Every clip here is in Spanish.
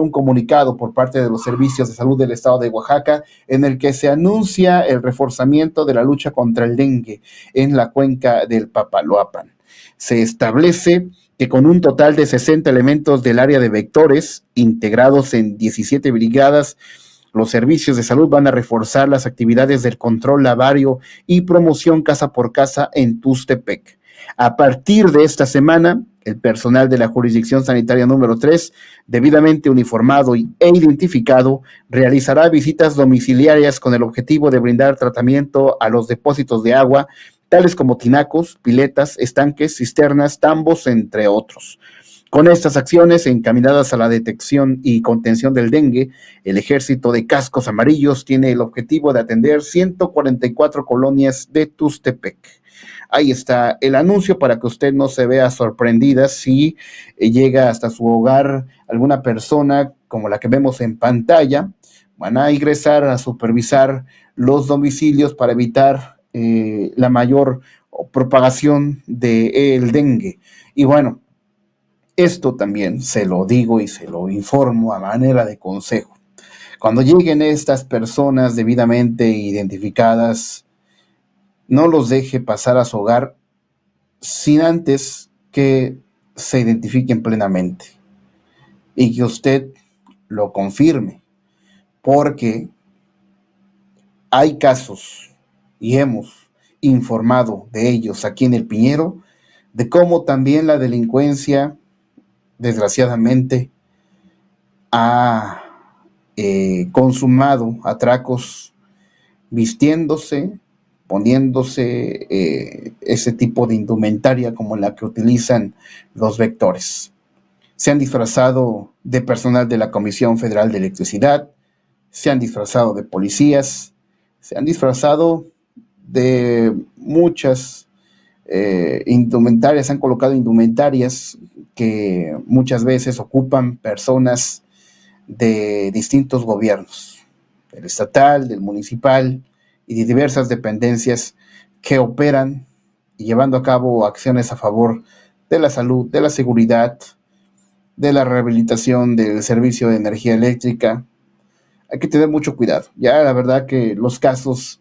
un comunicado por parte de los servicios de salud del estado de Oaxaca en el que se anuncia el reforzamiento de la lucha contra el dengue en la cuenca del Papaloapan. Se establece que con un total de 60 elementos del área de vectores integrados en 17 brigadas, los servicios de salud van a reforzar las actividades del control lavario y promoción casa por casa en Tustepec a partir de esta semana, el personal de la jurisdicción sanitaria número 3, debidamente uniformado e identificado, realizará visitas domiciliarias con el objetivo de brindar tratamiento a los depósitos de agua, tales como tinacos, piletas, estanques, cisternas, tambos, entre otros. Con estas acciones encaminadas a la detección y contención del dengue, el ejército de cascos amarillos tiene el objetivo de atender 144 colonias de Tustepec. Ahí está el anuncio para que usted no se vea sorprendida si eh, llega hasta su hogar alguna persona como la que vemos en pantalla. Van a ingresar a supervisar los domicilios para evitar eh, la mayor propagación del el dengue. Y bueno, esto también se lo digo y se lo informo a manera de consejo. Cuando lleguen estas personas debidamente identificadas, no los deje pasar a su hogar sin antes que se identifiquen plenamente y que usted lo confirme, porque hay casos y hemos informado de ellos aquí en el Piñero, de cómo también la delincuencia desgraciadamente, ha eh, consumado atracos vistiéndose, poniéndose eh, ese tipo de indumentaria como la que utilizan los vectores. Se han disfrazado de personal de la Comisión Federal de Electricidad, se han disfrazado de policías, se han disfrazado de muchas eh, indumentarias, se han colocado indumentarias que muchas veces ocupan personas de distintos gobiernos, del estatal, del municipal y de diversas dependencias que operan y llevando a cabo acciones a favor de la salud, de la seguridad, de la rehabilitación del servicio de energía eléctrica. Hay que tener mucho cuidado. Ya la verdad que los casos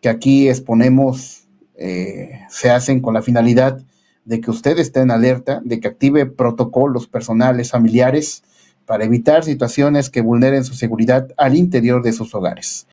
que aquí exponemos eh, se hacen con la finalidad de que usted esté en alerta, de que active protocolos personales familiares para evitar situaciones que vulneren su seguridad al interior de sus hogares.